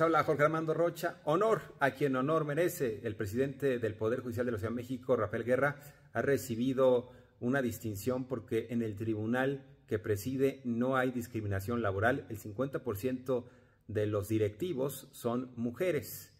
Hola, Jorge Armando Rocha. Honor a quien honor merece. El presidente del Poder Judicial de la Ciudad de México, Rafael Guerra, ha recibido una distinción porque en el tribunal que preside no hay discriminación laboral. El 50% de los directivos son mujeres.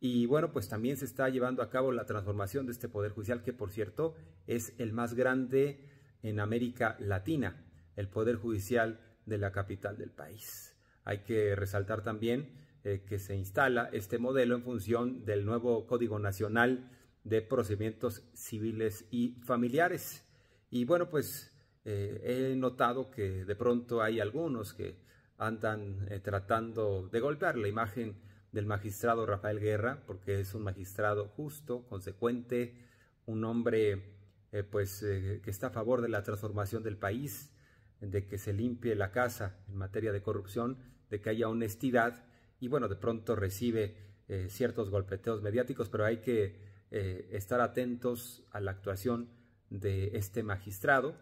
Y bueno, pues también se está llevando a cabo la transformación de este Poder Judicial, que por cierto es el más grande en América Latina, el Poder Judicial de la capital del país. Hay que resaltar también eh, que se instala este modelo en función del nuevo Código Nacional de Procedimientos Civiles y Familiares. Y bueno, pues eh, he notado que de pronto hay algunos que andan eh, tratando de golpear la imagen del magistrado Rafael Guerra, porque es un magistrado justo, consecuente, un hombre pues que está a favor de la transformación del país, de que se limpie la casa en materia de corrupción, de que haya honestidad y bueno, de pronto recibe eh, ciertos golpeteos mediáticos, pero hay que eh, estar atentos a la actuación de este magistrado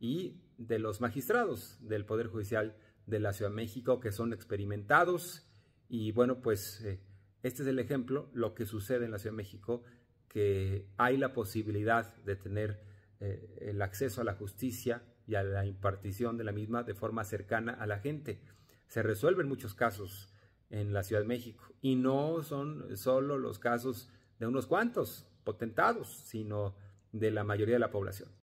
y de los magistrados del Poder Judicial de la Ciudad de México que son experimentados y bueno, pues eh, este es el ejemplo, lo que sucede en la Ciudad de México, que hay la posibilidad de tener el acceso a la justicia y a la impartición de la misma de forma cercana a la gente. Se resuelven muchos casos en la Ciudad de México. Y no son solo los casos de unos cuantos potentados, sino de la mayoría de la población.